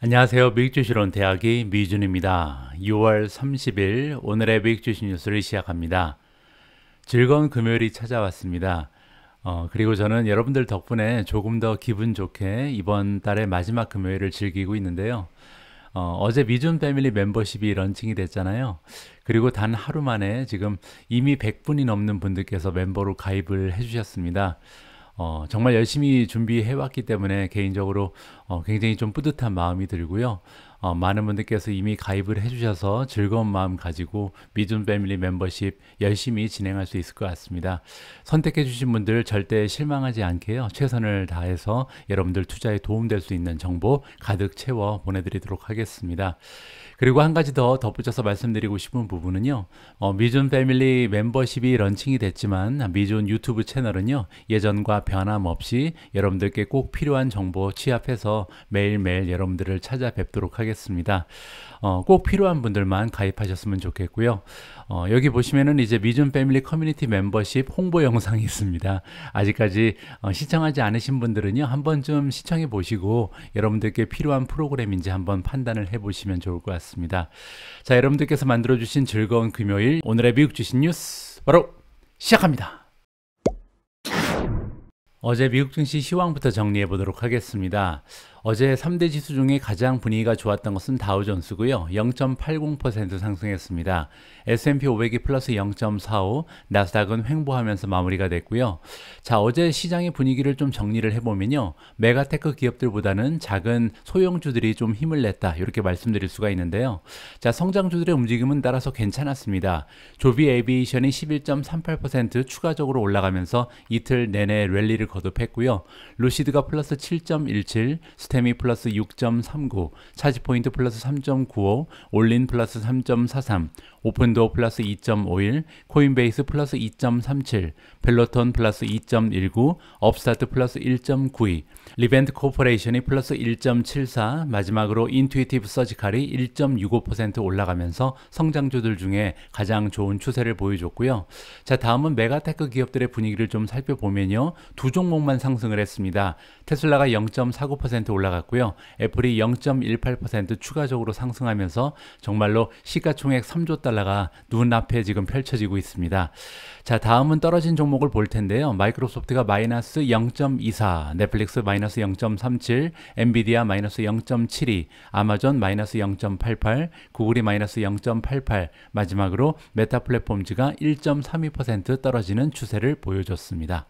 안녕하세요. 미국주시론 대학이 미준입니다. 6월 30일 오늘의 미국주시 뉴스를 시작합니다. 즐거운 금요일이 찾아왔습니다. 어, 그리고 저는 여러분들 덕분에 조금 더 기분 좋게 이번 달의 마지막 금요일을 즐기고 있는데요. 어, 제 미준 패밀리 멤버십이 런칭이 됐잖아요. 그리고 단 하루 만에 지금 이미 100분이 넘는 분들께서 멤버로 가입을 해주셨습니다. 어, 정말 열심히 준비해왔기 때문에 개인적으로 어, 굉장히 좀 뿌듯한 마음이 들고요. 어, 많은 분들께서 이미 가입을 해주셔서 즐거운 마음 가지고 미준 패밀리 멤버십 열심히 진행할 수 있을 것 같습니다. 선택해주신 분들 절대 실망하지 않게요. 최선을 다해서 여러분들 투자에 도움될 수 있는 정보 가득 채워 보내드리도록 하겠습니다. 그리고 한 가지 더 덧붙여서 말씀드리고 싶은 부분은요. 어, 미존 패밀리 멤버십이 런칭이 됐지만 미존 유튜브 채널은요. 예전과 변함없이 여러분들께 꼭 필요한 정보 취합해서 매일매일 여러분들을 찾아뵙도록 하겠습니다. 어, 꼭 필요한 분들만 가입하셨으면 좋겠고요. 어, 여기 보시면은 이제 미준 패밀리 커뮤니티 멤버십 홍보 영상이 있습니다. 아직까지 어, 시청하지 않으신 분들은요 한 번쯤 시청해 보시고 여러분들께 필요한 프로그램인지 한번 판단을 해보시면 좋을 것 같습니다. 자 여러분들께서 만들어주신 즐거운 금요일 오늘의 미국 주신 뉴스 바로 시작합니다. 어제 미국 증시 시황부터 정리해 보도록 하겠습니다. 어제 3대 지수 중에 가장 분위기가 좋았던 것은 다우존스고요. 0.80% 상승했습니다. S&P 500이 플러스 0.45, 나스닥은 횡보하면서 마무리가 됐고요. 자, 어제 시장의 분위기를 좀 정리를 해보면요. 메가테크 기업들보다는 작은 소형주들이 좀 힘을 냈다. 이렇게 말씀드릴 수가 있는데요. 자, 성장주들의 움직임은 따라서 괜찮았습니다. 조비 에비에이션이 11.38% 추가적으로 올라가면서 이틀 내내 랠리를 거듭했고요. 루시드가 플러스 7.17, 스탠 세미 플러스 6.39, 차지 포인트 플러스 3.95, 올린 플러스 3.43, 오픈도어 플러스 2.51, 코인베이스 플러스 2.37, 펠로톤 플러스 2.19, 업스타트 플러스 1.92, 리벤트 코퍼레이션이 플러스 1.74, 마지막으로 인투이티브 서지칼이 1.65% 올라가면서 성장주들 중에 가장 좋은 추세를 보여줬고요. 자, 다음은 메가테크 기업들의 분위기를 좀 살펴보면요. 두 종목만 상승을 했습니다. 테슬라가 0.49% 올라갔고요. 애플이 0.18% 추가적으로 상승하면서 정말로 시가총액 3조 달러가 눈앞에 지금 펼쳐지고 있습니다. 자, 다음은 떨어진 종목을 볼 텐데요. 마이크로소프트가 마이너스 0.24, 넷플릭스 마이너스 0.37, 엔비디아 마이너스 0.72, 아마존 마이너스 0.88, 구글이 마이너스 0.88, 마지막으로 메타 플랫폼즈가 1.32% 떨어지는 추세를 보여줬습니다.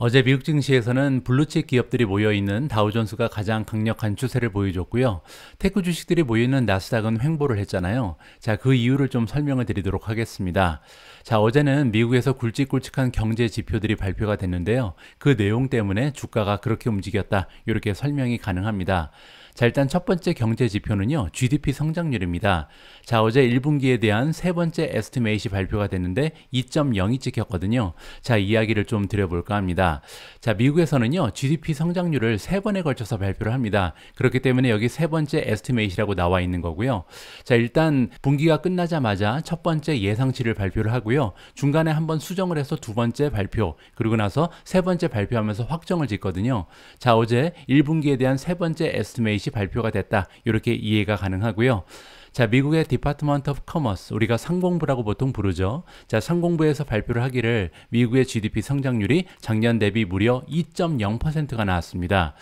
어제 미국 증시에서는 블루칩 기업들이 모여있는 다우존스가 가장 강력한 추세를 보여줬고요. 테크 주식들이 모이는 나스닥은 횡보를 했잖아요. 자, 그 이유를 좀 설명을 드리도록 하겠습니다. 자, 어제는 미국에서 굵직굵직한 경제 지표들이 발표가 됐는데요. 그 내용 때문에 주가가 그렇게 움직였다. 이렇게 설명이 가능합니다. 자, 일단 첫 번째 경제 지표는요, GDP 성장률입니다. 자, 어제 1분기에 대한 세 번째 에스티메이시 발표가 됐는데 2.0이 찍혔거든요. 자, 이야기를 좀 드려볼까 합니다. 자, 미국에서는요, GDP 성장률을 세 번에 걸쳐서 발표를 합니다. 그렇기 때문에 여기 세 번째 에스티메이시라고 나와 있는 거고요. 자, 일단 분기가 끝나자마자 첫 번째 예상치를 발표를 하고요. 있고요. 중간에 한번 수정을 해서 두 번째 발표, 그리고 나서 세 번째 발표하면서 확정을 짓거든요. 자, 어제 1분기에 대한 세 번째 에스티메이시 발표가 됐다. 이렇게 이해가 가능하고요. 자, 미국의 디파트먼트 오브 커머스, 우리가 상공부라고 보통 부르죠. 자, 상공부에서 발표를 하기를 미국의 GDP 성장률이 작년 대비 무려 2.0%가 나왔습니다.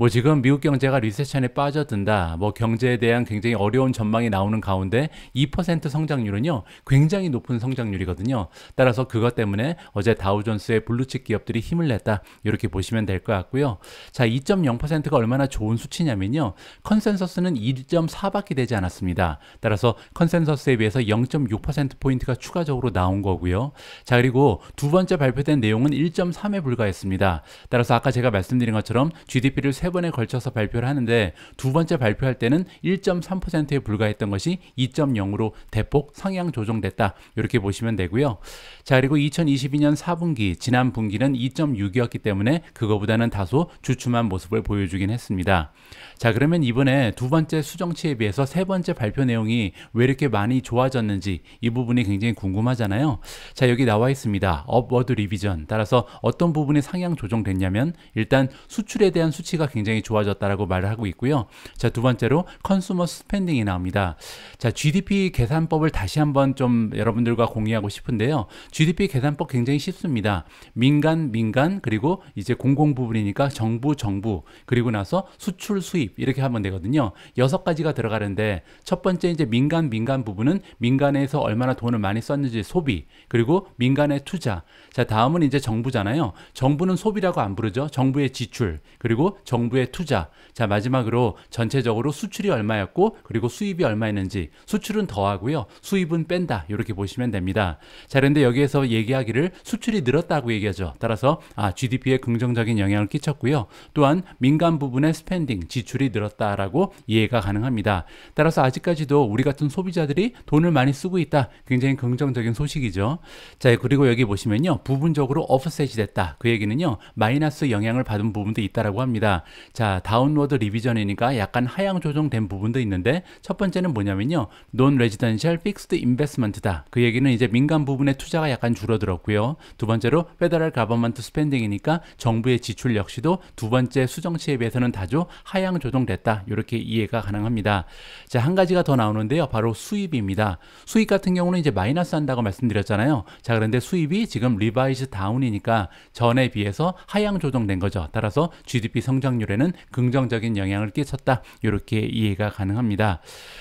뭐 지금 미국 경제가 리세션에 빠져든다. 뭐 경제에 대한 굉장히 어려운 전망이 나오는 가운데 2% 성장률은요. 굉장히 높은 성장률이거든요. 따라서 그것 때문에 어제 다우존스의 블루칩 기업들이 힘을 냈다. 이렇게 보시면 될 것 같고요. 자, 2.0%가 얼마나 좋은 수치냐면요. 컨센서스는 2.4밖에 되지 않았습니다. 따라서 컨센서스에 비해서 0.6%포인트가 추가적으로 나온 거고요. 자, 그리고 두 번째 발표된 내용은 1.3에 불과했습니다. 따라서 아까 제가 말씀드린 것처럼 GDP를 세세 번에 걸쳐서 발표를 하는데 두 번째 발표할 때는 1.3%에 불과했던 것이 2.0으로 대폭 상향 조정됐다. 이렇게 보시면 되고요. 자, 그리고 2022년 4분기, 지난 분기는 2.6이었기 때문에 그거보다는 다소 주춤한 모습을 보여주긴 했습니다. 자, 그러면 이번에 두 번째 수정치에 비해서 세 번째 발표 내용이 왜 이렇게 많이 좋아졌는지 이 부분이 굉장히 궁금하잖아요. 자, 여기 나와 있습니다. 업워드 리비전. 따라서 어떤 부분이 상향 조정됐냐면 일단 수출에 대한 수치가 굉장히 굉장히 좋아졌다라고 말을 하고 있고요. 자, 두 번째로 컨슈머 스펜딩이 나옵니다. 자, GDP 계산법을 다시 한번 좀 여러분들과 공유하고 싶은데요. GDP 계산법 굉장히 쉽습니다. 민간, 민간, 그리고 이제 공공 부분이니까 정부, 정부, 그리고 나서 수출, 수입 이렇게 하면 되거든요. 여섯 가지가 들어가는데 첫 번째 이제 민간, 민간 부분은 민간에서 얼마나 돈을 많이 썼는지 소비, 그리고 민간의 투자. 자, 다음은 이제 정부잖아요. 정부는 소비라고 안 부르죠. 정부의 지출, 그리고 정부 공부의 투자. 자, 마지막으로 전체적으로 수출이 얼마였고 그리고 수입이 얼마였는지 수출은 더하고요. 수입은 뺀다. 이렇게 보시면 됩니다. 자, 그런데 여기에서 얘기하기를 수출이 늘었다고 얘기하죠. 따라서 아, GDP에 긍정적인 영향을 끼쳤고요. 또한 민간 부분의 스펜딩, 지출이 늘었다라고 이해가 가능합니다. 따라서 아직까지도 우리 같은 소비자들이 돈을 많이 쓰고 있다. 굉장히 긍정적인 소식이죠. 자, 그리고 여기 보시면요. 부분적으로 오프셋이 됐다. 그 얘기는요. 마이너스 영향을 받은 부분도 있다라고 합니다. 자, 다운로드 리비전이니까 약간 하향 조정된 부분도 있는데 첫 번째는 뭐냐면요. 논 레지던셜 픽스드 인베스먼트다. 그 얘기는 이제 민간 부분의 투자가 약간 줄어들었고요. 두 번째로 페더럴 가버먼트 스펜딩이니까 정부의 지출 역시도 두 번째 수정치에 비해서는 다소 하향 조정됐다. 이렇게 이해가 가능합니다. 자, 한 가지가 더 나오는데요. 바로 수입입니다. 수입 같은 경우는 이제 마이너스 한다고 말씀드렸잖아요. 자, 그런데 수입이 지금 리바이즈 다운이니까 전에 비해서 하향 조정된 거죠. 따라서 GDP 성장 성률에는 긍정적인 영향을 끼쳤다. 이렇게 이해가 가능합니다.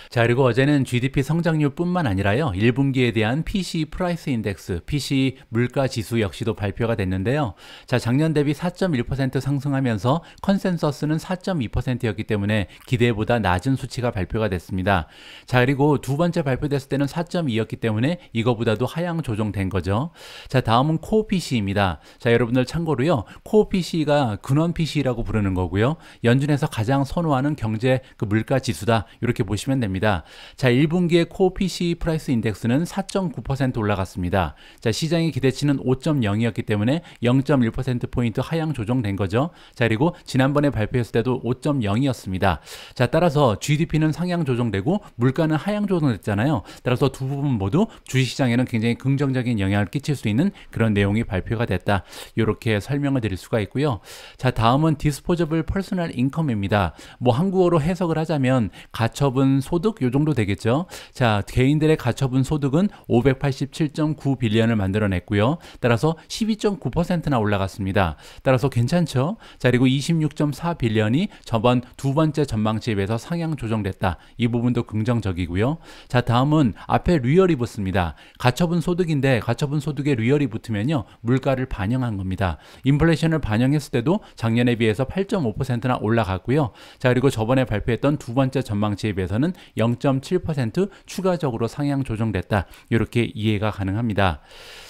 자, 그리고 어제는 GDP 성장률뿐만 아니라요. 1분기에 대한 p c 프라이스 인덱스, p c 물가 지수 역시도 발표가 됐는데요. 자, 작년 대비 4.1% 상승하면서 컨센서스는 4.2%였기 때문에 기대보다 낮은 수치가 발표가 됐습니다. 자, 그리고 두 번째 발표됐을 때는 4.2였기 때문에 이거보다도 하향 조정된 거죠. 자, 다음은 코어 p c 입니다 자, 여러분들 참고로요. 코어 p c 가 근원 p c 라고 부르는 거고 나고요 연준에서 가장 선호하는 경제 그 물가 지수다. 이렇게 보시면 됩니다. 자, 1분기에 코어 p c 프라이스 인덱스는 4.9% 올라갔습니다. 자, 시장의 기대치는 5.0이었기 때문에 0.1% 포인트 하향 조정된 거죠. 자, 그리고 지난번에 발표했을 때도 5.0이었습니다. 자, 따라서 GDP는 상향 조정되고 물가는 하향 조정됐잖아요. 따라서 두 부분 모두 주식시장에는 굉장히 긍정적인 영향을 끼칠 수 있는 그런 내용이 발표가 됐다. 이렇게 설명을 드릴 수가 있고요. 자, 다음은 디스포저블 서브스 퍼스널 인컴입니다. 뭐 한국어로 해석을 하자면 가처분 소득 요 정도 되겠죠. 자, 개인들의 가처분 소득은 587.9 빌리언을 만들어냈고요. 따라서 12.9%나 올라갔습니다. 따라서 괜찮죠? 자, 그리고 26.4 빌리언이 저번 두 번째 전망치에 비해서 상향 조정됐다. 이 부분도 긍정적이고요. 자, 다음은 앞에 리얼이 붙습니다. 가처분 소득인데 가처분 소득에 리얼이 붙으면요. 물가를 반영한 겁니다. 인플레이션을 반영했을 때도 작년에 비해서 8.5 0.5%나 올라갔고요. 자 그리고 저번에 발표했던 두 번째 전망치에 비해서는 0.7% 추가적으로 상향 조정됐다. 이렇게 이해가 가능합니다.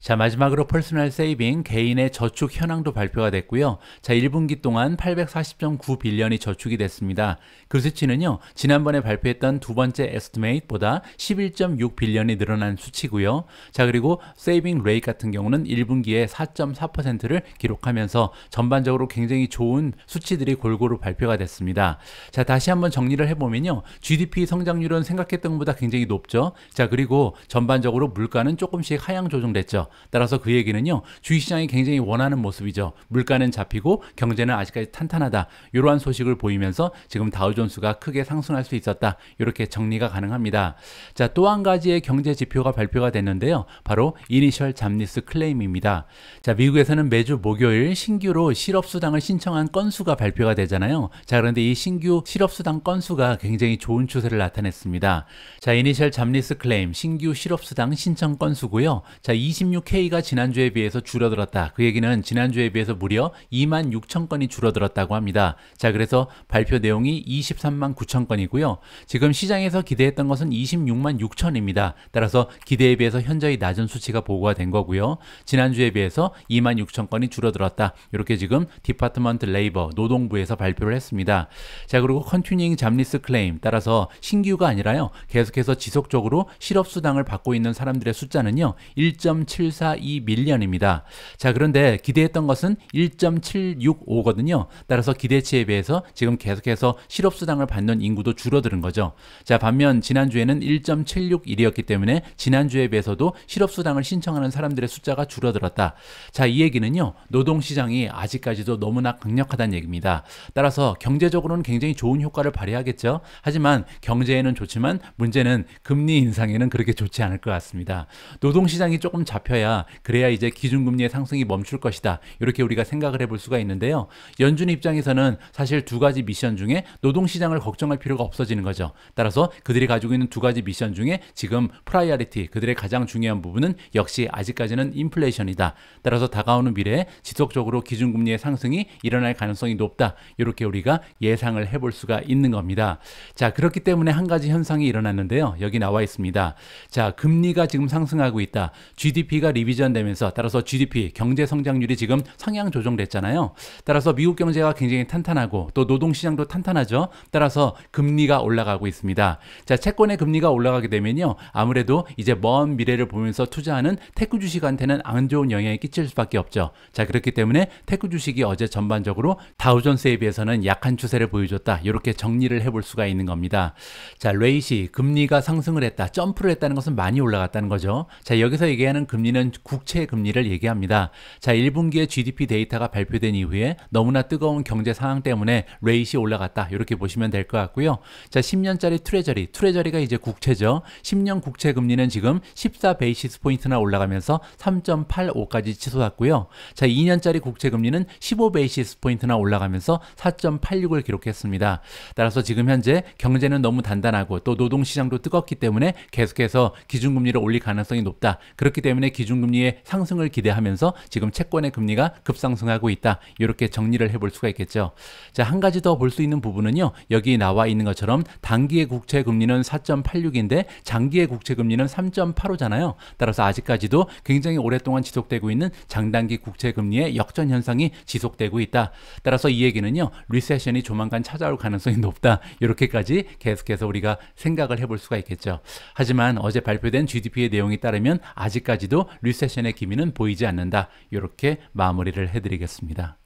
자, 마지막으로 퍼스널 세이빙 개인의 저축 현황도 발표가 됐고요. 자, 1분기 동안 840.9 빌리언이 저축이 됐습니다. 그 수치는요. 지난번에 발표했던 두 번째 에스티메이트보다 11.6 빌리언이 늘어난 수치고요. 자, 그리고 세이빙 레이 같은 경우는 1분기에 4.4%를 기록하면서 전반적으로 굉장히 좋은 수치들이 골고루 발표가 됐습니다. 자, 다시 한번 정리를 해 보면요. GDP 성장률은 생각했던 것보다 굉장히 높죠. 자, 그리고 전반적으로 물가는 조금씩 하향 조정됐죠. 따라서 그 얘기는요. 주식시장이 굉장히 원하는 모습이죠. 물가는 잡히고 경제는 아직까지 탄탄하다. 이러한 소식을 보이면서 지금 다우존스가 크게 상승할 수 있었다. 이렇게 정리가 가능합니다. 자, 또 한 가지의 경제 지표가 발표가 됐는데요. 바로 이니셜 잡리스 클레임입니다. 자, 미국에서는 매주 목요일 신규로 실업수당을 신청한 건수가 발표가 되잖아요. 자, 그런데 이 신규 실업수당 건수가 굉장히 좋은 추세를 나타냈습니다. 자, 이니셜 잡리스 클레임 신규 실업수당 신청 건수고요. 자, 26 16K가 지난주에 비해서 줄어들었다. 그 얘기는 지난주에 비해서 무려 2만 6천 건이 줄어들었다고 합니다. 자, 그래서 발표 내용이 23만 9천 건이고요. 지금 시장에서 기대했던 것은 26만 6천입니다. 따라서 기대에 비해서 현저히 낮은 수치가 보고가 된 거고요. 지난주에 비해서 2만 6천 건이 줄어들었다. 이렇게 지금 디파트먼트 레이버 노동부에서 발표를 했습니다. 자, 그리고 컨튜닝 잡리스 클레임 따라서 신규가 아니라요. 계속해서 지속적으로 실업수당을 받고 있는 사람들의 숫자는요. 1.7 1.742 밀리언입니다. 자, 그런데 기대했던 것은 1.765거든요. 따라서 기대치에 비해서 지금 계속해서 실업수당을 받는 인구도 줄어드는 거죠. 자, 반면 지난주에는 1.761이었기 때문에 지난주에 비해서도 실업수당을 신청하는 사람들의 숫자가 줄어들었다. 자, 이 얘기는요. 노동시장이 아직까지도 너무나 강력하다는 얘기입니다. 따라서 경제적으로는 굉장히 좋은 효과를 발휘하겠죠. 하지만 경제에는 좋지만 문제는 금리 인상에는 그렇게 좋지 않을 것 같습니다. 노동시장이 조금 잡혀 높여야 그래야 이제 기준금리의 상승이 멈출 것이다. 이렇게 우리가 생각을 해볼 수가 있는데요. 연준 입장에서는 사실 두 가지 미션 중에 노동시장을 걱정할 필요가 없어지는 거죠. 따라서 그들이 가지고 있는 두 가지 미션 중에 지금 프라이어리티 그들의 가장 중요한 부분은 역시 아직까지는 인플레이션이다. 따라서 다가오는 미래에 지속적으로 기준금리의 상승이 일어날 가능성이 높다. 이렇게 우리가 예상을 해볼 수가 있는 겁니다. 자 그렇기 때문에 한 가지 현상이 일어났는데요. 여기 나와 있습니다. 자 금리가 지금 상승하고 있다. GDP가 GDP가 리비전되면서 따라서 GDP 경제 성장률이 지금 성향 조정됐잖아요. 따라서 미국 경제가 굉장히 탄탄하고 또 노동 시장도 탄탄하죠. 따라서 금리가 올라가고 있습니다. 자, 채권의 금리가 올라가게 되면요. 아무래도 이제 먼 미래를 보면서 투자하는 테크 주식한테는 안 좋은 영향이 끼칠 수밖에 없죠. 자, 그렇기 때문에 테크 주식이 어제 전반적으로 다우존스에 비해서는 약한 추세를 보여줬다. 이렇게 정리를 해볼 수가 있는 겁니다. 자, 레이시 금리가 상승을 했다. 점프를 했다는 것은 많이 올라갔다는 거죠. 자, 여기서 얘기하는 금리는 금리는 국채 금리를 얘기합니다. 자, 1분기에 GDP 데이터가 발표된 이후에 너무나 뜨거운 경제 상황 때문에 레이시 올라갔다. 이렇게 보시면 될 것 같고요. 자, 10년짜리 트레저리, 트레저리가 이제 국채죠. 10년 국채 금리는 지금 14 베이시스 포인트나 올라가면서 3.85까지 치솟았고요. 자, 2년짜리 국채 금리는 15 베이시스 포인트나 올라가면서 4.86을 기록했습니다. 따라서 지금 현재 경제는 너무 단단하고 또 노동 시장도 뜨겁기 때문에 계속해서 기준금리를 올릴 가능성이 높다. 그렇기 때문에 기준 기준금리의 상승을 기대하면서 지금 채권의 금리가 급상승하고 있다. 이렇게 정리를 해볼 수가 있겠죠. 자, 한 가지 더 볼 수 있는 부분은요. 여기 나와 있는 것처럼 단기의 국채 금리는 4.86인데 장기의 국채 금리는 3.85잖아요. 따라서 아직까지도 굉장히 오랫동안 지속되고 있는 장단기 국채 금리의 역전 현상이 지속되고 있다. 따라서 이 얘기는요. 리세션이 조만간 찾아올 가능성이 높다. 이렇게까지 계속해서 우리가 생각을 해볼 수가 있겠죠. 하지만 어제 발표된 GDP의 내용에 따르면 아직까지도 리세션의 기미는 보이지 않는다. 이렇게 마무리를 해드리겠습니다.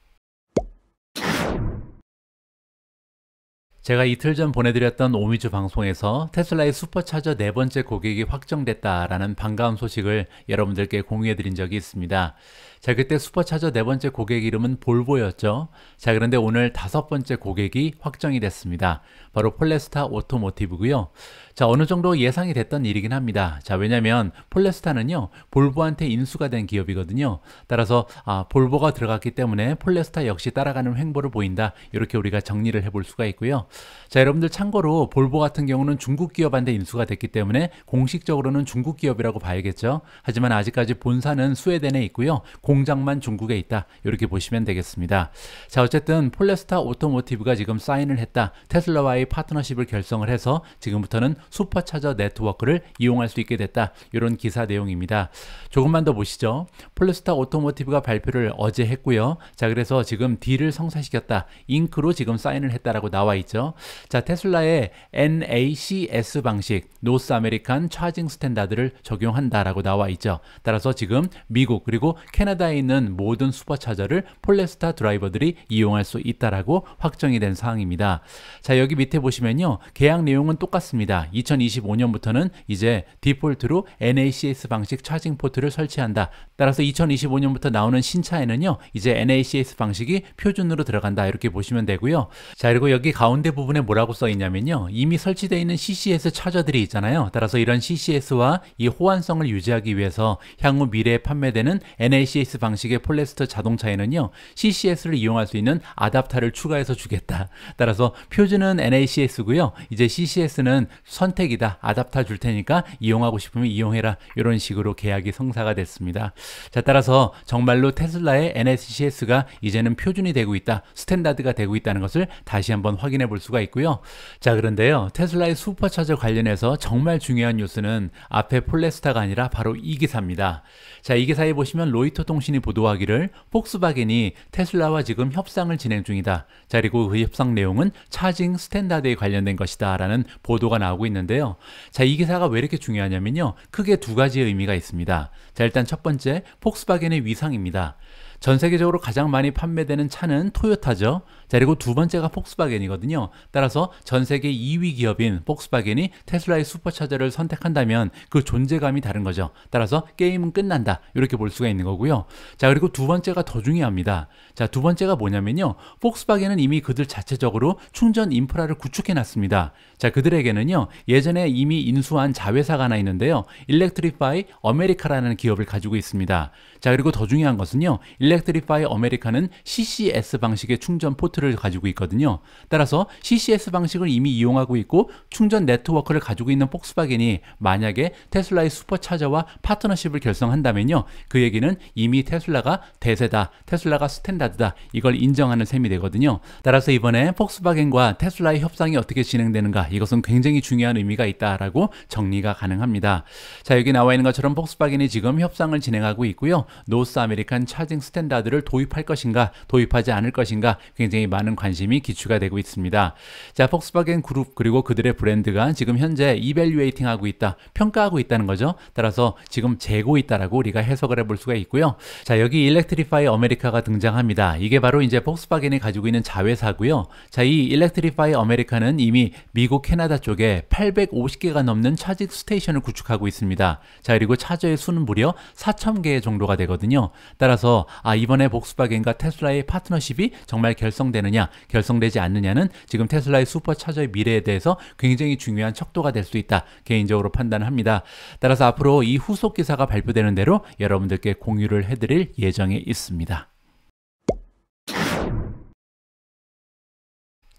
제가 이틀 전 보내드렸던 오미주 방송에서 테슬라의 슈퍼차저 네 번째 고객이 확정됐다라는 반가운 소식을 여러분들께 공유해드린 적이 있습니다. 자, 그때 슈퍼차저 네 번째 고객 이름은 볼보였죠. 자, 그런데 오늘 다섯 번째 고객이 확정이 됐습니다. 바로 폴레스타 오토모티브고요. 자, 어느 정도 예상이 됐던 일이긴 합니다. 자, 왜냐면 폴레스타는요, 볼보한테 인수가 된 기업이거든요. 따라서 아, 볼보가 들어갔기 때문에 폴레스타 역시 따라가는 횡보를 보인다. 이렇게 우리가 정리를 해볼 수가 있고요. 자, 여러분들 참고로 볼보 같은 경우는 중국 기업한테 인수가 됐기 때문에 공식적으로는 중국 기업이라고 봐야겠죠. 하지만 아직까지 본사는 스웨덴에 있고요. 공장만 중국에 있다. 이렇게 보시면 되겠습니다. 자, 어쨌든 폴레스타 오토모티브가 지금 사인을 했다. 테슬라와의 파트너십을 결성을 해서 지금부터는 슈퍼차저 네트워크를 이용할 수 있게 됐다. 이런 기사 내용입니다. 조금만 더 보시죠. 폴레스타 오토모티브가 발표를 어제 했고요. 자, 그래서 지금 딜을 성사시켰다. 잉크로 지금 사인을 했다라고 나와 있죠. 거죠. 자, 테슬라의 NACS 방식, 노스 아메리칸 차징 스탠다드를 적용한다라고 나와 있죠. 따라서 지금 미국 그리고 캐나다에 있는 모든 슈퍼차저를 폴레스타 드라이버들이 이용할 수 있다라고 확정이 된 사항입니다. 자, 여기 밑에 보시면요. 계약 내용은 똑같습니다. 2025년부터는 이제 디폴트로 NACS 방식 차징 포트를 설치한다. 따라서 2025년부터 나오는 신차에는요. 이제 NACS 방식이 표준으로 들어간다. 이렇게 보시면 되고요. 자, 그리고 여기 가운데 가운 부분에 뭐라고 써 있냐면요. 이미 설치되어 있는 CCS 차저들이 있잖아요. 따라서 이런 CCS와 이 호환성을 유지하기 위해서 향후 미래에 판매되는 NACS 방식의 폴레스터 자동차에는요. CCS를 이용할 수 있는 아답터를 추가해서 주겠다. 따라서 표준은 NACS고요. 이제 CCS는 선택이다. 아답터 줄 테니까 이용하고 싶으면 이용해라. 이런 식으로 계약이 성사가 됐습니다. 자, 따라서 정말로 테슬라의 NACS가 이제는 표준이 되고 있다. 스탠다드가 되고 있다는 것을 다시 한번 확인해 볼 수가 있고요. 자, 그런데요. 테슬라의 슈퍼차저 관련해서 정말 중요한 뉴스는 앞에 폴레스타가 아니라 바로 이 기사입니다. 자, 이 기사에 보시면 로이터 통신이 보도하기를 폭스바겐이 테슬라와 지금 협상을 진행 중이다. 자, 그리고 그 협상 내용은 차징 스탠다드에 관련된 것이다. 라는 보도가 나오고 있는데요. 자, 이 기사가 왜 이렇게 중요하냐면요. 크게 두 가지의 의미가 있습니다. 자, 일단 첫 번째, 폭스바겐의 위상입니다. 전 세계적으로 가장 많이 판매되는 차는 토요타죠. 자, 그리고 두 번째가 폭스바겐이거든요. 따라서 전 세계 2위 기업인 폭스바겐이 테슬라의 슈퍼차저를 선택한다면 그 존재감이 다른 거죠. 따라서 게임은 끝난다. 이렇게 볼 수가 있는 거고요. 자, 그리고 두 번째가 더 중요합니다. 자, 두 번째가 뭐냐면요. 폭스바겐은 이미 그들 자체적으로 충전 인프라를 구축해 놨습니다. 자, 그들에게는요. 예전에 이미 인수한 자회사가 하나 있는데요. 일렉트리파이 어메리카라는 기업을 가지고 있습니다. 자, 그리고 더 중요한 것은요. 일렉트리파이 어메리카는 CCS 방식의 충전 포트를 가지고 있거든요. 따라서 CCS 방식을 이미 이용하고 있고 충전 네트워크를 가지고 있는 폭스바겐이 만약에 테슬라의 슈퍼차저와 파트너십을 결성한다면요. 그 얘기는 이미 테슬라가 대세다, 테슬라가 스탠다드다 이걸 인정하는 셈이 되거든요. 따라서 이번에 폭스바겐과 테슬라의 협상이 어떻게 진행되는가 이것은 굉장히 중요한 의미가 있다라고 정리가 가능합니다. 자 여기 나와 있는 것처럼 폭스바겐이 지금 협상을 진행하고 있고요. 노스 아메리칸 차징 스탠 스탠다드를 도입할 것인가, 도입하지 않을 것인가 굉장히 많은 관심이 기추가 되고 있습니다. 자, 폭스바겐 그룹 그리고 그들의 브랜드가 지금 현재 이밸류에이팅 하고 있다, 평가하고 있다는 거죠. 따라서 지금 재고 있다라고 우리가 해석을 해볼 수가 있고요. 자, 여기 일렉트리파이 어메리카가 등장합니다. 이게 바로 이제 폭스바겐이 가지고 있는 자회사고요. 자, 이 일렉트리파이 어메리카는 이미 미국, 캐나다 쪽에 850개가 넘는 차직 스테이션을 구축하고 있습니다. 자, 그리고 차저의 수는 무려 4,000개 정도가 되거든요. 따라서 아, 이번에 복스바겐과 테슬라의 파트너십이 정말 결성되느냐, 결성되지 않느냐는 지금 테슬라의 슈퍼차저의 미래에 대해서 굉장히 중요한 척도가 될 수 있다. 개인적으로 판단합니다. 따라서 앞으로 이 후속 기사가 발표되는 대로 여러분들께 공유를 해드릴 예정에 있습니다.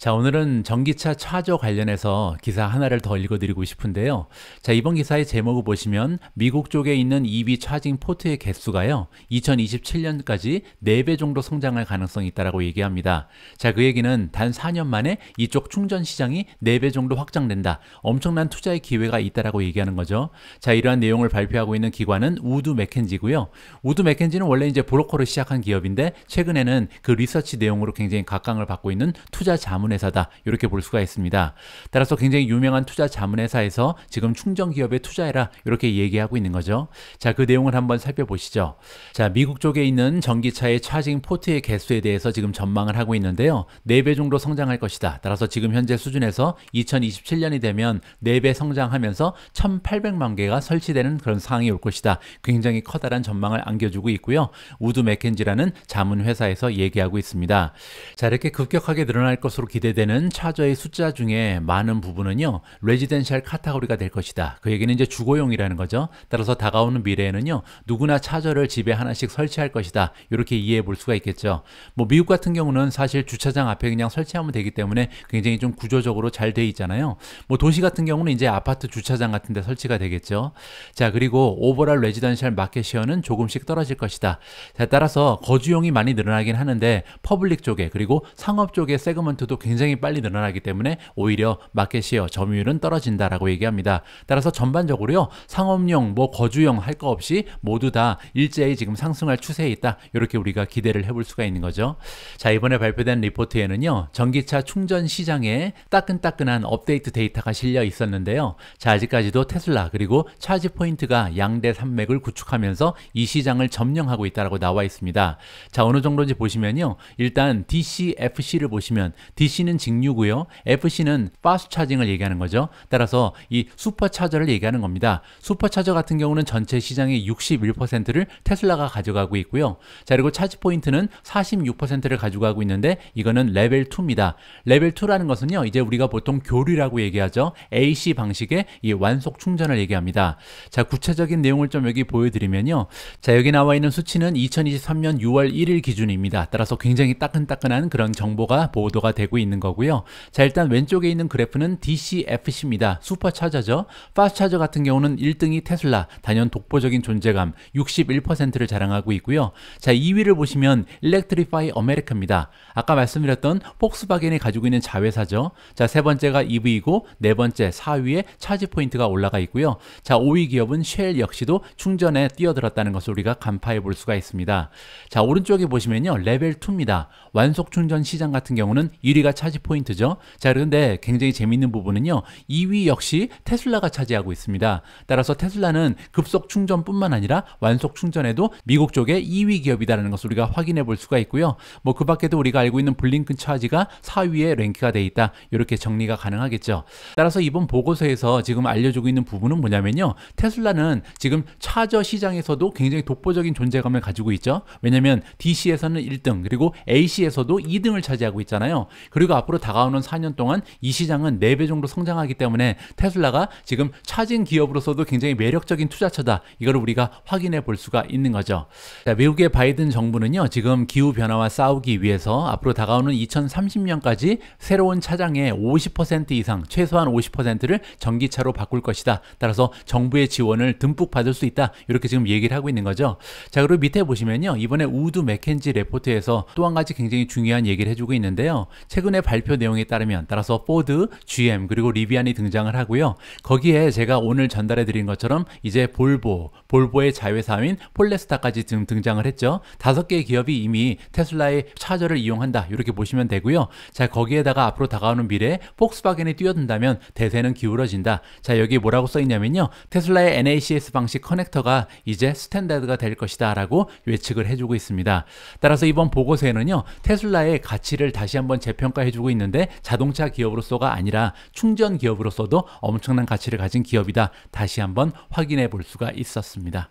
자, 오늘은 전기차 차저 관련해서 기사 하나를 더 읽어드리고 싶은데요. 자, 이번 기사의 제목을 보시면 미국 쪽에 있는 EV 차징 포트의 개수가요, 2027년까지 4배 정도 성장할 가능성이 있다라고 얘기합니다. 자, 그 얘기는 단 4년 만에 이쪽 충전 시장이 4배 정도 확장된다. 엄청난 투자의 기회가 있다라고 얘기하는 거죠. 자, 이러한 내용을 발표하고 있는 기관은 우드 맥켄지고요. 우드 맥켄지는 원래 이제 브로커로 시작한 기업인데 최근에는 그 리서치 내용으로 굉장히 각광을 받고 있는 투자 자문 자문회사다 이렇게 볼 수가 있습니다. 따라서 굉장히 유명한 투자 자문회사에서 지금 충전 기업에 투자해라 이렇게 얘기하고 있는 거죠. 자 그 내용을 한번 살펴보시죠. 자 미국 쪽에 있는 전기차의 차징 포트의 개수에 대해서 지금 전망을 하고 있는데요. 4배 정도 성장할 것이다. 따라서 지금 현재 수준에서 2027년이 되면 4배 성장하면서 1,800만 개가 설치되는 그런 상황이 올 것이다. 굉장히 커다란 전망을 안겨주고 있고요. 우드 맥켄지라는 자문회사에서 얘기하고 있습니다. 자 이렇게 급격하게 늘어날 것으로 기대 기대되는 차저의 숫자 중에 많은 부분은요 레지덴셜 카테고리가 될 것이다 그 얘기는 이제 주거용이라는 거죠 따라서 다가오는 미래에는요 누구나 차저를 집에 하나씩 설치할 것이다 이렇게 이해해 볼 수가 있겠죠 뭐 미국 같은 경우는 사실 주차장 앞에 그냥 설치하면 되기 때문에 굉장히 좀 구조적으로 잘 돼 있잖아요 뭐 도시 같은 경우는 이제 아파트 주차장 같은 데 설치가 되겠죠 자 그리고 오버랄 레지던셜 마켓 시어는 조금씩 떨어질 것이다 자 따라서 거주용이 많이 늘어나긴 하는데 퍼블릭 쪽에 그리고 상업 쪽에 세그먼트도 굉장히 굉장히 빨리 늘어나기 때문에 오히려 마켓시어 점유율은 떨어진다라고 얘기합니다. 따라서 전반적으로요 상업용 뭐 거주용 할 거 없이 모두 다 일제히 지금 상승할 추세에 있다 이렇게 우리가 기대를 해볼 수가 있는 거죠. 자 이번에 발표된 리포트에는요 전기차 충전 시장에 따끈따끈한 업데이트 데이터가 실려 있었는데요. 자 아직까지도 테슬라 그리고 차지 포인트가 양대 산맥을 구축하면서 이 시장을 점령하고 있다라고 나와 있습니다. 자 어느 정도인지 보시면요 일단 DCFC를 보시면 DC FC는 직류고요. FC는 파스 차징을 얘기하는 거죠. 따라서 이 슈퍼 차저를 얘기하는 겁니다. 슈퍼 차저 같은 경우는 전체 시장의 61%를 테슬라가 가져가고 있고요. 자, 그리고 차지 포인트는 46%를 가져가고 있는데 이거는 레벨 2입니다. 레벨 2라는 것은요. 이제 우리가 보통 교류라고 얘기하죠. AC 방식의 이 완속 충전을 얘기합니다. 자, 구체적인 내용을 좀 여기 보여드리면요. 자, 여기 나와 있는 수치는 2023년 6월 1일 기준입니다. 따라서 굉장히 따끈따끈한 그런 정보가 보도가 되고 있는 거고요. 자 일단 왼쪽에 있는 그래프는 DCFC입니다. 슈퍼차저죠. 파스차저 같은 경우는 1등이 테슬라, 단연 독보적인 존재감 61%를 자랑하고 있고요. 자 2위를 보시면 일렉트리파이 어메리카입니다. 아까 말씀드렸던 폭스바겐이 가지고 있는 자회사죠. 자 세 번째가 EV이고 네 번째 4위에 차지 포인트가 올라가 있고요. 자 5위 기업은 쉘 역시도 충전에 뛰어들었다는 것을 우리가 간파해 볼 수가 있습니다. 자 오른쪽에 보시면요 레벨 2입니다. 완속 충전 시장 같은 경우는 1위가 차지 포인트죠. 자, 그런데 굉장히 재미있는 부분은요. 2위 역시 테슬라가 차지하고 있습니다. 따라서 테슬라는 급속 충전뿐만 아니라 완속 충전에도 미국 쪽의 2위 기업이다라는 것을 우리가 확인해 볼 수가 있고요. 뭐 그 밖에도 우리가 알고 있는 블링크 차지가 4위에 랭크가 돼 있다. 이렇게 정리가 가능하겠죠. 따라서 이번 보고서에서 지금 알려주고 있는 부분은 뭐냐면요. 테슬라는 지금 차저 시장에서도 굉장히 독보적인 존재감을 가지고 있죠. 왜냐면 DC에서는 1등 그리고 AC에서도 2등을 차지하고 있잖아요. 그리고 그리고 앞으로 다가오는 4년 동안 이 시장은 4배 정도 성장하기 때문에 테슬라가 지금 차진 기업으로서도 굉장히 매력적인 투자처다. 이걸 우리가 확인해 볼 수가 있는 거죠. 자, 미국의 바이든 정부는요. 지금 기후 변화와 싸우기 위해서 앞으로 다가오는 2030년까지 새로운 차장의50% 이상, 최소한 50%를 전기차로 바꿀 것이다. 따라서 정부의 지원을 듬뿍 받을 수 있다. 이렇게 지금 얘기를 하고 있는 거죠. 자, 그리고 밑에 보시면요. 이번에 우드 맥켄지 레포트에서 또 한 가지 굉장히 중요한 얘기를 해주고 있는데요. 최근 최근의 발표 내용에 따르면 따라서 포드, GM 그리고 리비안이 등장을 하고요. 거기에 제가 오늘 전달해 드린 것처럼 이제 볼보, 볼보의 자회사인 폴레스타까지 등 등장을 했죠. 다섯 개의 기업이 이미 테슬라의 차저를 이용한다 이렇게 보시면 되고요. 자 거기에다가 앞으로 다가오는 미래 에 폭스바겐이 뛰어든다면 대세는 기울어진다. 자 여기 뭐라고 써있냐면요. 테슬라의 NACS 방식 커넥터가 이제 스탠다드가 될 것이다 라고 예측을 해주고 있습니다. 따라서 이번 보고서에는요. 테슬라의 가치를 다시 한번 재평가 해주고 있는데 자동차 기업으로서가 아니라 충전 기업으로서도 엄청난 가치를 가진 기업이다. 다시 한번 확인해 볼 수가 있었습니다.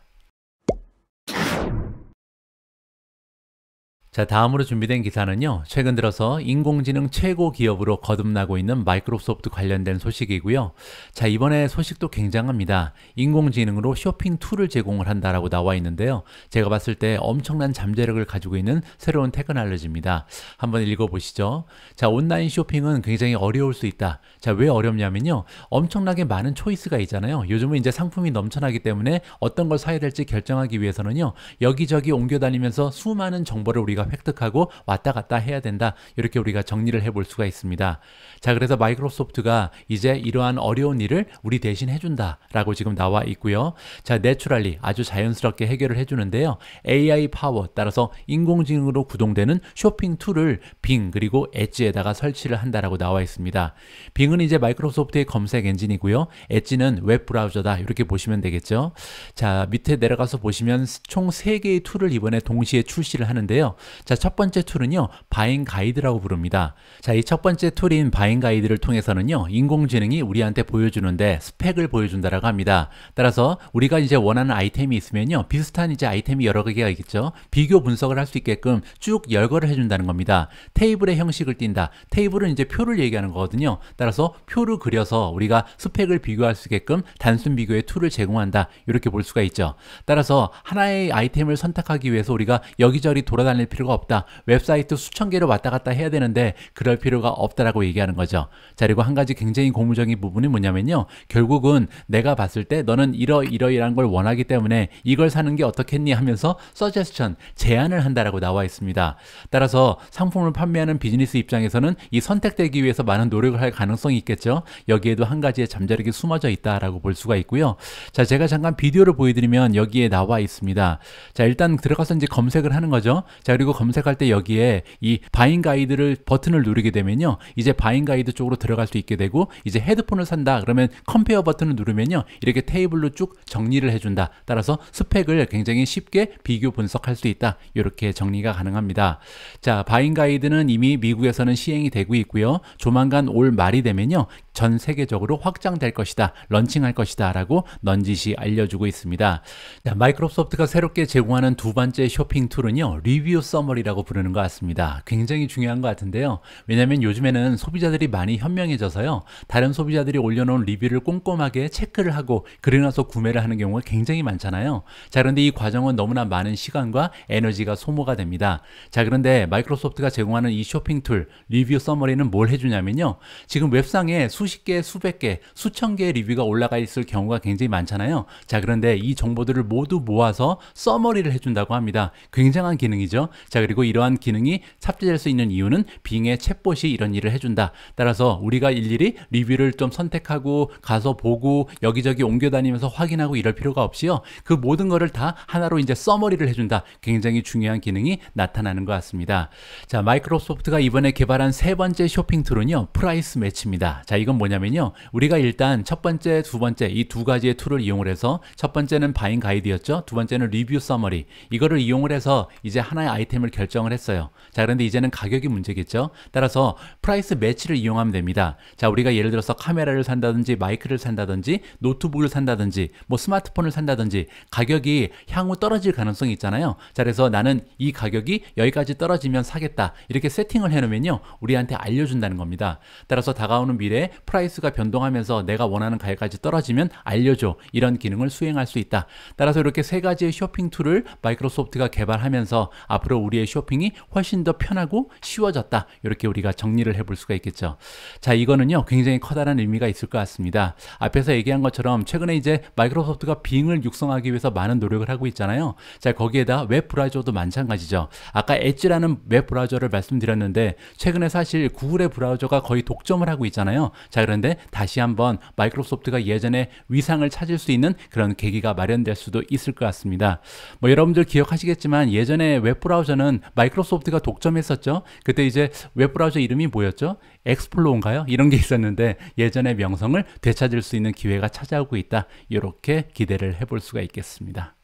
자, 다음으로 준비된 기사는요. 최근 들어서 인공지능 최고 기업으로 거듭나고 있는 마이크로소프트 관련된 소식이고요. 자, 이번에 소식도 굉장합니다. 인공지능으로 쇼핑 툴을 제공을 한다라고 나와 있는데요. 제가 봤을 때 엄청난 잠재력을 가지고 있는 새로운 테크놀로지입니다. 한번 읽어보시죠. 자, 온라인 쇼핑은 굉장히 어려울 수 있다. 자, 왜 어렵냐면요. 엄청나게 많은 초이스가 있잖아요. 요즘은 이제 상품이 넘쳐나기 때문에 어떤 걸 사야 될지 결정하기 위해서는요. 여기저기 옮겨 다니면서 수많은 정보를 우리가 우리가 획득하고 왔다 갔다 해야 된다. 이렇게 우리가 정리를 해볼 수가 있습니다. 자, 그래서 마이크로소프트가 이제 이러한 어려운 일을 우리 대신 해준다라고 지금 나와 있고요. 자, 내추럴리 아주 자연스럽게 해결을 해주는데요. AI 파워 따라서 인공지능으로 구동되는 쇼핑 툴을 빙 그리고 엣지에다가 설치를 한다라고 나와 있습니다. 빙은 이제 마이크로소프트의 검색 엔진이고요. 엣지는 웹 브라우저다 이렇게 보시면 되겠죠. 자 밑에 내려가서 보시면 총 3개의 툴을 이번에 동시에 출시를 하는데요. 자, 첫 번째 툴은요. 바잉 가이드라고 부릅니다. 자, 이 첫 번째 툴인 바잉 가이드를 통해서는요. 인공지능이 우리한테 보여주는데 스펙을 보여준다라고 합니다. 따라서 우리가 이제 원하는 아이템이 있으면요. 비슷한 이제 아이템이 여러 개가 있겠죠. 비교 분석을 할 수 있게끔 쭉 열거를 해준다는 겁니다. 테이블의 형식을 띈다. 테이블은 이제 표를 얘기하는 거거든요. 따라서 표를 그려서 우리가 스펙을 비교할 수 있게끔 단순 비교의 툴을 제공한다. 이렇게 볼 수가 있죠. 따라서 하나의 아이템을 선택하기 위해서 우리가 여기저기 돌아다닐 필요 필요가 없다. 웹사이트 수천 개로 왔다 갔다 해야 되는데 그럴 필요가 없다라고 얘기하는 거죠. 자, 그리고 한 가지 굉장히 고무적인 부분이 뭐냐면요. 결국은 내가 봤을 때 너는 이러이러이란 걸 원하기 때문에 이걸 사는 게 어떻겠니 하면서 서제스천, 제안을 한다라고 나와 있습니다. 따라서 상품을 판매하는 비즈니스 입장에서는 이 선택되기 위해서 많은 노력을 할 가능성이 있겠죠. 여기에도 한 가지의 잠자리가 숨어져 있다라고 볼 수가 있고요. 자, 제가 잠깐 비디오를 보여드리면 여기에 나와 있습니다. 자, 일단 들어가서 이제 검색을 하는 거죠. 자, 그리고 그리고 검색할 때 여기에 이 바인 가이드를 버튼을 누르게 되면요. 이제 바인 가이드 쪽으로 들어갈 수 있게 되고 이제 헤드폰을 산다 그러면 컴페어 버튼을 누르면요. 이렇게 테이블로 쭉 정리를 해준다. 따라서 스펙을 굉장히 쉽게 비교 분석할 수 있다. 이렇게 정리가 가능합니다. 자, 바인 가이드는 이미 미국에서는 시행이 되고 있고요. 조만간 올 말이 되면요. 전 세계적으로 확장될 것이다. 런칭할 것이다. 라고 넌지시 알려주고 있습니다. 자, 마이크로소프트가 새롭게 제공하는 두 번째 쇼핑 툴은요. 리뷰 서 서머리라고 부르는 것 같습니다. 굉장히 중요한 것 같은데요. 왜냐하면 요즘에는 소비자들이 많이 현명해져서요. 다른 소비자들이 올려놓은 리뷰를 꼼꼼하게 체크를 하고 그리고 나서 구매를 하는 경우가 굉장히 많잖아요. 자 그런데 이 과정은 너무나 많은 시간과 에너지가 소모가 됩니다. 자 그런데 마이크로소프트가 제공하는 이 쇼핑 툴 리뷰 서머리는 뭘 해주냐면요. 지금 웹상에 수십 개, 수백 개, 수천 개의 리뷰가 올라가 있을 경우가 굉장히 많잖아요. 자 그런데 이 정보들을 모두 모아서 서머리를 해준다고 합니다. 굉장한 기능이죠. 자, 그리고 이러한 기능이 삽제될 수 있는 이유는 빙의 챗봇이 이런 일을 해준다. 따라서 우리가 일일이 리뷰를 좀 선택하고 가서 보고 여기저기 옮겨 다니면서 확인하고 이럴 필요가 없이요. 그 모든 거를 다 하나로 이제 써머리를 해준다. 굉장히 중요한 기능이 나타나는 것 같습니다. 자, 마이크로소프트가 이번에 개발한 세 번째 쇼핑 툴은요. 프라이스 매치입니다. 자, 이건 뭐냐면요. 우리가 일단 첫 번째, 두 번째 이 두 가지의 툴을 이용을 해서 첫 번째는 바인 가이드였죠. 두 번째는 리뷰 써머리 이거를 이용을 해서 이제 하나의 아이템 관심을 결정을 했어요. 자, 그런데 이제는 가격이 문제겠죠? 따라서 프라이스 매치를 이용하면 됩니다. 자, 우리가 예를 들어서 카메라를 산다든지 마이크를 산다든지 노트북을 산다든지 뭐 스마트폰을 산다든지 가격이 향후 떨어질 가능성이 있잖아요. 자, 그래서 나는 이 가격이 여기까지 떨어지면 사겠다. 이렇게 세팅을 해놓으면요. 우리한테 알려준다는 겁니다. 따라서 다가오는 미래에 프라이스가 변동하면서 내가 원하는 가격까지 떨어지면 알려줘. 이런 기능을 수행할 수 있다. 따라서 이렇게 세 가지의 쇼핑 툴을 마이크로소프트가 개발하면서 앞으로 우리 우리의 쇼핑이 훨씬 더 편하고 쉬워졌다. 이렇게 우리가 정리를 해볼 수가 있겠죠. 자, 이거는요, 굉장히 커다란 의미가 있을 것 같습니다. 앞에서 얘기한 것처럼 최근에 이제 마이크로소프트가 빙을 육성하기 위해서 많은 노력을 하고 있잖아요. 자, 거기에다 웹 브라우저도 마찬가지죠. 아까 엣지라는 웹 브라우저를 말씀드렸는데 최근에 사실 구글의 브라우저가 거의 독점을 하고 있잖아요. 자, 그런데 다시 한번 마이크로소프트가 예전에 위상을 찾을 수 있는 그런 계기가 마련될 수도 있을 것 같습니다. 뭐 여러분들 기억하시겠지만 예전에 웹 브라우저 브라우저는 마이크로소프트가 독점했었죠. 그때 이제 웹 브라우저 이름이 뭐였죠? 엑스플로인가요? 이런 게 있었는데 예전의 명성을 되찾을 수 있는 기회가 찾아오고 있다. 이렇게 기대를 해볼 수가 있겠습니다.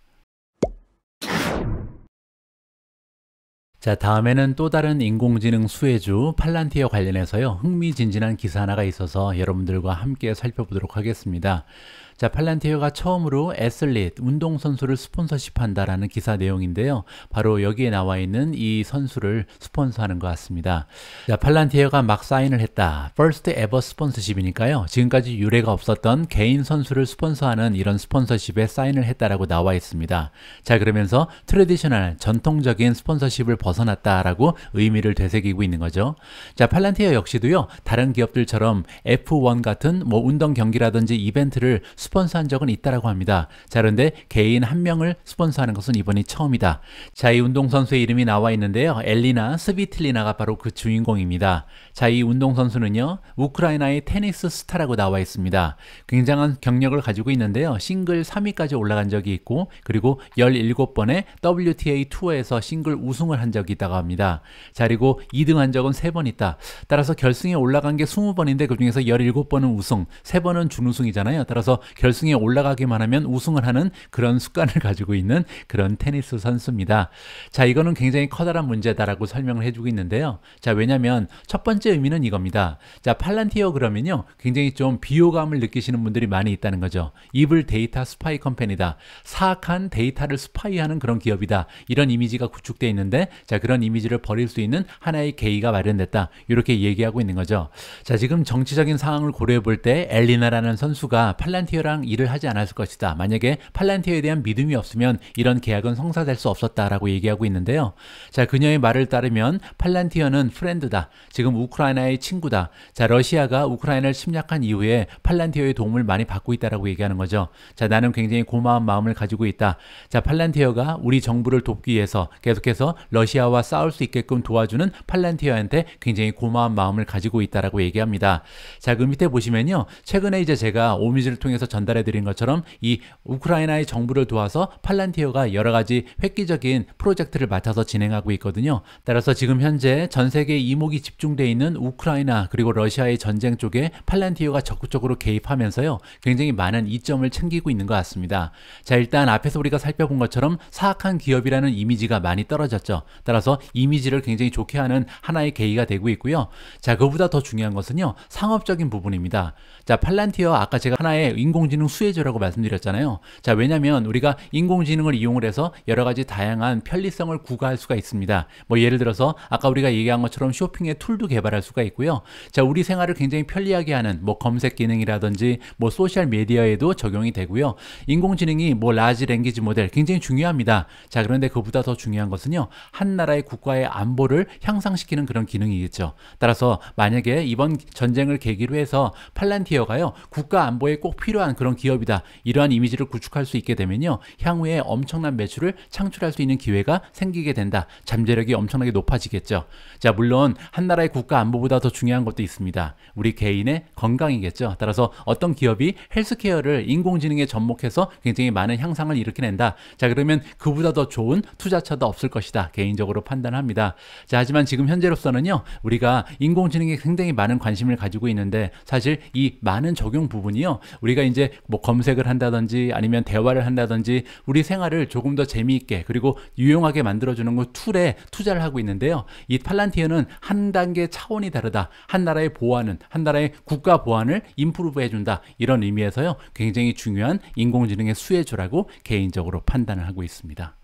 자, 다음에는 또 다른 인공지능 수혜주 팔란티어 관련해서요. 흥미진진한 기사 하나가 있어서 여러분들과 함께 살펴보도록 하겠습니다. 자, 팔란티어가 처음으로 애슬릿, 운동선수를 스폰서십한다라는 기사 내용인데요. 바로 여기에 나와 있는 이 선수를 스폰서하는 것 같습니다. 자, 팔란티어가 막 사인을 했다. First ever 스폰서십이니까요. 지금까지 유례가 없었던 개인 선수를 스폰서하는 이런 스폰서십에 사인을 했다라고 나와 있습니다. 자, 그러면서 트레디셔널, 전통적인 스폰서십을 벗어났다라고 의미를 되새기고 있는 거죠. 자, 팔란티어 역시도요. 다른 기업들처럼 F1 같은 뭐 운동 경기라든지 이벤트를 스폰서한 적은 있다라고 합니다. 자, 그런데 개인 한 명을 스폰서하는 것은 이번이 처음이다. 자, 이 운동선수의 이름이 나와 있는데요. 엘리나 스비틀리나가 바로 그 주인공입니다. 자, 이 운동선수는요. 우크라이나의 테니스 스타라고 나와 있습니다. 굉장한 경력을 가지고 있는데요. 싱글 3위까지 올라간 적이 있고 그리고 17번의 WTA 투어에서 싱글 우승을 한 적이 있다고 합니다. 자, 그리고 2등 한 적은 3번 있다. 따라서 결승에 올라간 게 20번인데 그중에서 17번은 우승, 3번은 준우승이잖아요. 따라서 결승에 올라가기만 하면 우승을 하는 그런 습관을 가지고 있는 그런 테니스 선수입니다. 자, 이거는 굉장히 커다란 문제다라고 설명을 해주고 있는데요. 자, 왜냐면 첫 번째 의미는 이겁니다. 자, 팔란티어 그러면요. 굉장히 좀 비호감을 느끼시는 분들이 많이 있다는 거죠. 이블 데이터 스파이 컴퍼니다. 사악한 데이터를 스파이하는 그런 기업이다. 이런 이미지가 구축되어 있는데 자, 그런 이미지를 버릴 수 있는 하나의 계기가 마련됐다. 이렇게 얘기하고 있는 거죠. 자, 지금 정치적인 상황을 고려해 볼 때 엘리나라는 선수가 팔란티어라 테랑 일을 하지 않았을 것이다. 만약에 팔란티어에 대한 믿음이 없으면 이런 계약은 성사될 수 없었다라고 얘기하고 있는데요. 자, 그녀의 말을 따르면 팔란티어는 프렌드다. 지금 우크라이나의 친구다. 자, 러시아가 우크라이나를 침략한 이후에 팔란티어의 도움을 많이 받고 있다라고 얘기하는 거죠. 자, 나는 굉장히 고마운 마음을 가지고 있다. 자, 팔란티어가 우리 정부를 돕기 위해서 계속해서 러시아와 싸울 수 있게끔 도와주는 팔란티어한테 굉장히 고마운 마음을 가지고 있다라고 얘기합니다. 자, 그 밑에 보시면요. 최근에 이제 제가 오미즈를 통해서 전달해 드린 것처럼 이 우크라이나의 정부를 도와서 팔란티어가 여러 가지 획기적인 프로젝트를 맡아서 진행하고 있거든요. 따라서 지금 현재 전 세계 이목이 집중되어 있는 우크라이나 그리고 러시아의 전쟁 쪽에 팔란티어가 적극적으로 개입하면서요. 굉장히 많은 이점을 챙기고 있는 것 같습니다. 자, 일단 앞에서 우리가 살펴본 것처럼 사악한 기업이라는 이미지가 많이 떨어졌죠. 따라서 이미지를 굉장히 좋게 하는 하나의 계기가 되고 있고요. 자, 그보다 더 중요한 것은요. 상업적인 부분입니다. 자, 팔란티어 아까 제가 하나의 인공 인공지능 수혜주라고 말씀드렸잖아요. 자, 왜냐면 우리가 인공지능을 이용을 해서 여러 가지 다양한 편리성을 구가할 수가 있습니다. 뭐 예를 들어서 아까 우리가 얘기한 것처럼 쇼핑의 툴도 개발할 수가 있고요. 자, 우리 생활을 굉장히 편리하게 하는 뭐 검색 기능이라든지 뭐 소셜 미디어에도 적용이 되고요. 인공지능이 뭐 라지 랭귀지 모델 굉장히 중요합니다. 자, 그런데 그보다 더 중요한 것은요. 한 나라의 국가의 안보를 향상시키는 그런 기능이겠죠. 따라서 만약에 이번 전쟁을 계기로 해서 팔란티어가요. 국가 안보에 꼭 필요한 철저한 그런 기업이다. 이러한 이미지를 구축할 수 있게 되면요. 향후에 엄청난 매출을 창출할 수 있는 기회가 생기게 된다. 잠재력이 엄청나게 높아지겠죠. 자, 물론 한 나라의 국가 안보보다 더 중요한 것도 있습니다. 우리 개인의 건강이겠죠. 따라서 어떤 기업이 헬스케어를 인공지능에 접목해서 굉장히 많은 향상을 일으켜낸다. 자, 그러면 그보다 더 좋은 투자처도 없을 것이다. 개인적으로 판단합니다. 자, 하지만 지금 현재로서는요. 우리가 인공지능에 굉장히 많은 관심을 가지고 있는데 사실 이 많은 적용 부분이요. 우리가 이제 이제 뭐 검색을 한다든지 아니면 대화를 한다든지 우리 생활을 조금 더 재미있게 그리고 유용하게 만들어주는 그 툴에 투자를 하고 있는데요. 이 팔란티어는 한 단계 차원이 다르다. 한 나라의 보안은 한 나라의 국가 보안을 인프루브 해준다. 이런 의미에서요. 굉장히 중요한 인공지능의 수혜주라고 개인적으로 판단을 하고 있습니다.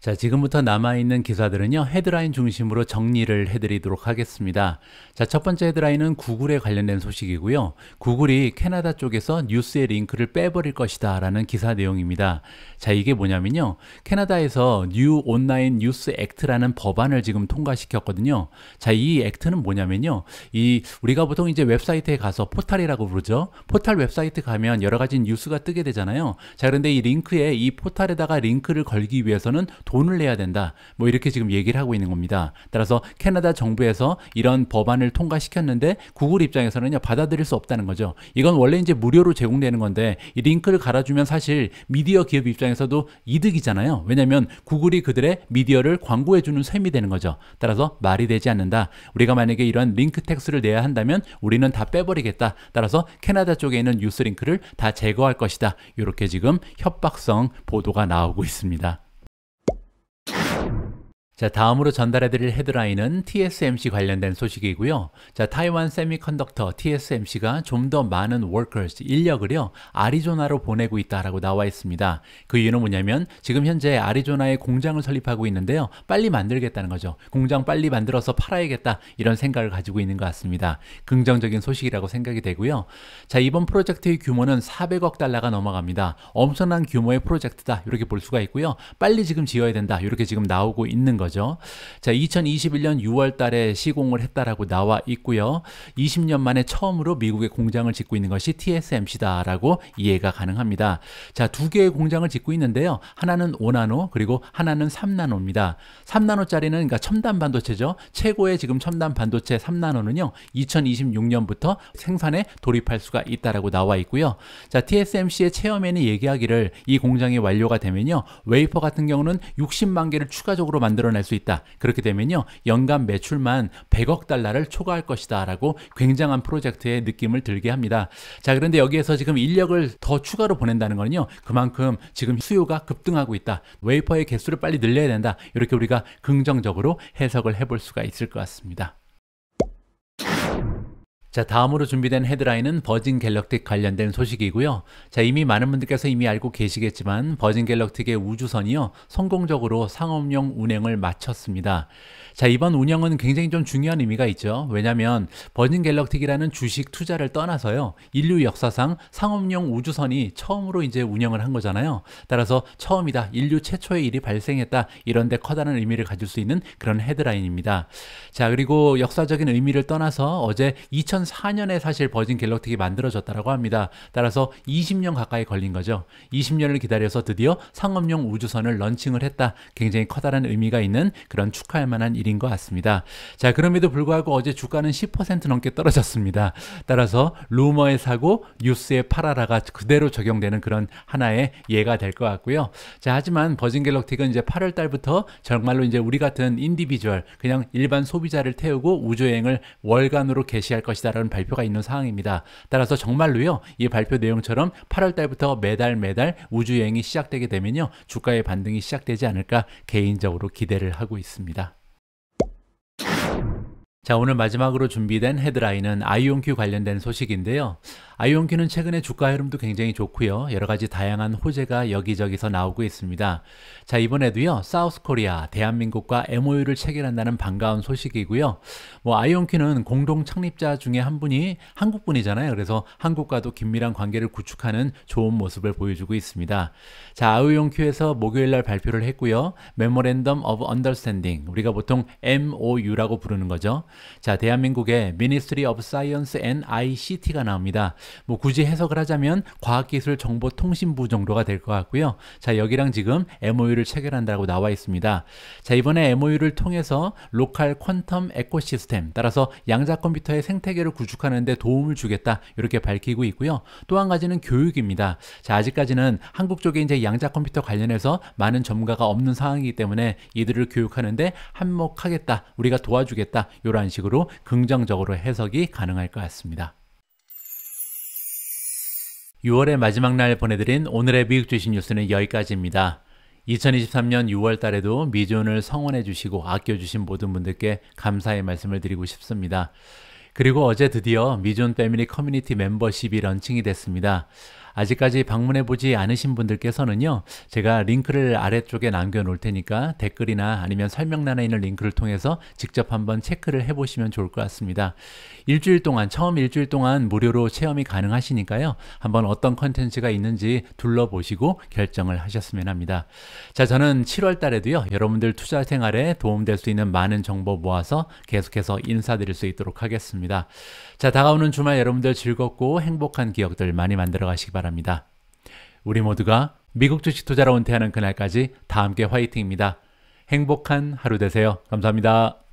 자, 지금부터 남아있는 기사들은요, 헤드라인 중심으로 정리를 해드리도록 하겠습니다. 자, 첫 번째 헤드라인은 구글에 관련된 소식이고요. 구글이 캐나다 쪽에서 뉴스의 링크를 빼버릴 것이다 라는 기사 내용입니다. 자, 이게 뭐냐면요. 캐나다에서 뉴 온라인 뉴스 액트라는 법안을 지금 통과시켰거든요. 자, 이 액트는 뭐냐면요. 이, 우리가 보통 이제 웹사이트에 가서 포탈이라고 부르죠. 포탈 웹사이트 가면 여러 가지 뉴스가 뜨게 되잖아요. 자, 그런데 이 링크에, 이 포탈에다가 링크를 걸기 위해서는 돈을 내야 된다. 뭐 이렇게 지금 얘기를 하고 있는 겁니다. 따라서 캐나다 정부에서 이런 법안을 통과시켰는데 구글 입장에서는 받아들일 수 없다는 거죠. 이건 원래 이제 무료로 제공되는 건데 이 링크를 갈아주면 사실 미디어 기업 입장에서도 이득이잖아요. 왜냐하면 구글이 그들의 미디어를 광고해주는 셈이 되는 거죠. 따라서 말이 되지 않는다. 우리가 만약에 이런 링크 텍스를 내야 한다면 우리는 다 빼버리겠다. 따라서 캐나다 쪽에 있는 뉴스 링크를 다 제거할 것이다. 이렇게 지금 협박성 보도가 나오고 있습니다. 자, 다음으로 전달해드릴 헤드라인은 TSMC 관련된 소식이고요. 자, 타이완 세미컨덕터 TSMC가 좀 더 많은 workers, 인력을요, 아리조나로 보내고 있다라고 나와 있습니다. 그 이유는 뭐냐면 지금 현재 아리조나에 공장을 설립하고 있는데요. 빨리 만들겠다는 거죠. 공장 빨리 만들어서 팔아야겠다 이런 생각을 가지고 있는 것 같습니다. 긍정적인 소식이라고 생각이 되고요. 자, 이번 프로젝트의 규모는 400억 달러가 넘어갑니다. 엄청난 규모의 프로젝트다 이렇게 볼 수가 있고요. 빨리 지금 지어야 된다 이렇게 지금 나오고 있는 거죠. 거죠. 자, 2021년 6월 달에 시공을 했다라고 나와 있고요. 20년 만에 처음으로 미국의 공장을 짓고 있는 것이 TSMC다라고 이해가 가능합니다. 자, 두 개의 공장을 짓고 있는데요. 하나는 5나노 그리고 하나는 3나노입니다. 3나노짜리는 그러니까 첨단 반도체죠. 최고의 지금 첨단 반도체 3나노는요. 2026년부터 생산에 돌입할 수가 있다라고 나와 있고요. 자, TSMC의 체험에는 얘기하기를 이 공장이 완료가 되면요. 웨이퍼 같은 경우는 60만 개를 추가적으로 만들어낼 만날 수 있다. 그렇게 되면요. 연간 매출만 100억 달러를 초과할 것이다. 라고 굉장한 프로젝트의 느낌을 들게 합니다. 자, 그런데 여기에서 지금 인력을 더 추가로 보낸다는 거는요. 그만큼 지금 수요가 급등하고 있다. 웨이퍼의 개수를 빨리 늘려야 된다. 이렇게 우리가 긍정적으로 해석을 해볼 수가 있을 것 같습니다. 자, 다음으로 준비된 헤드라인은 버진 갤럭틱 관련된 소식이고요. 자, 이미 많은 분들께서 이미 알고 계시겠지만 버진 갤럭틱의 우주선이요. 성공적으로 상업용 운행을 마쳤습니다. 자, 이번 운영은 굉장히 좀 중요한 의미가 있죠. 왜냐면 버진 갤럭틱이라는 주식 투자를 떠나서요. 인류 역사상 상업용 우주선이 처음으로 이제 운영을 한 거잖아요. 따라서 처음이다. 인류 최초의 일이 발생했다. 이런 데 커다란 의미를 가질 수 있는 그런 헤드라인입니다. 자, 그리고 역사적인 의미를 떠나서 어제 2000 2004년에 사실 버진 갤럭틱이 만들어졌다고 합니다. 따라서 20년 가까이 걸린 거죠. 20년을 기다려서 드디어 상업용 우주선을 런칭을 했다. 굉장히 커다란 의미가 있는 그런 축하할 만한 일인 것 같습니다. 자, 그럼에도 불구하고 어제 주가는 10% 넘게 떨어졌습니다. 따라서 루머에 사고 뉴스에 팔아라가 그대로 적용되는 그런 하나의 예가 될 것 같고요. 자, 하지만 버진 갤럭틱은 이제 8월 달부터 정말로 이제 우리 같은 인디비주얼, 그냥 일반 소비자를 태우고 우주여행을 월간으로 개시할 것이다. 있다라는 발표가 있는 상황입니다. 따라서 정말로요. 이 발표 내용처럼 8월 달부터 매달 매달 우주 여행이 시작되게 되면요. 주가의 반등이 시작되지 않을까 개인적으로 기대를 하고 있습니다. 자, 오늘 마지막으로 준비된 헤드라인은 i o 온 q 관련된 소식인데요. i o 온 q 는 최근에 주가 흐름도 굉장히 좋고요. 여러 가지 다양한 호재가 여기저기서 나오고 있습니다. 자, 이번에도요. 사우스 코리아 대한민국과 MOU를 체결한다는 반가운 소식이고요. 뭐 i o 온 q 는 공동 창립자 중에 한 분이 한국 분이잖아요. 그래서 한국과도 긴밀한 관계를 구축하는 좋은 모습을 보여주고 있습니다. 자, i o 온 q 에서 목요일 날 발표를 했고요. 메모랜덤 오브 언더스탠딩. 우리가 보통 MOU라고 부르는 거죠. 자, 대한민국의 Ministry of Science and ICT가 나옵니다. 뭐 굳이 해석을 하자면 과학기술정보통신부 정도가 될 것 같고요. 자, 여기랑 지금 MOU를 체결한다고 나와 있습니다. 자, 이번에 MOU를 통해서 로컬 퀀텀 에코시스템, 따라서 양자 컴퓨터의 생태계를 구축하는 데 도움을 주겠다. 이렇게 밝히고 있고요. 또 한 가지는 교육입니다. 자, 아직까지는 한국 쪽에 이제 양자 컴퓨터 관련해서 많은 전문가가 없는 상황이기 때문에 이들을 교육하는데 한몫하겠다. 우리가 도와주겠다. 요런 그런 식으로 긍정적으로 해석이 가능할 것 같습니다. 6월의 마지막 날 보내드린 오늘의 미국 주식 뉴스는 여기까지입니다. 2023년 6월 달에도 미존을 성원해 주시고 아껴 주신 모든 분들께 감사의 말씀을 드리고 싶습니다. 그리고 어제 드디어 미존 패밀리 커뮤니티 멤버십이 런칭이 됐습니다. 아직까지 방문해 보지 않으신 분들께서는요 제가 링크를 아래쪽에 남겨 놓을 테니까 댓글이나 아니면 설명란에 있는 링크를 통해서 직접 한번 체크를 해 보시면 좋을 것 같습니다 일주일 동안 처음 일주일 동안 무료로 체험이 가능하시니까요 한번 어떤 컨텐츠가 있는지 둘러보시고 결정을 하셨으면 합니다 자 저는 7월 달에도요 여러분들 투자 생활에 도움될 수 있는 많은 정보 모아서 계속해서 인사드릴 수 있도록 하겠습니다 자, 다가오는 주말 여러분들 즐겁고 행복한 기억들 많이 만들어 가시기 바랍니다. 우리 모두가 미국 주식 투자로 은퇴하는 그날까지 다 함께 화이팅입니다. 행복한 하루 되세요. 감사합니다.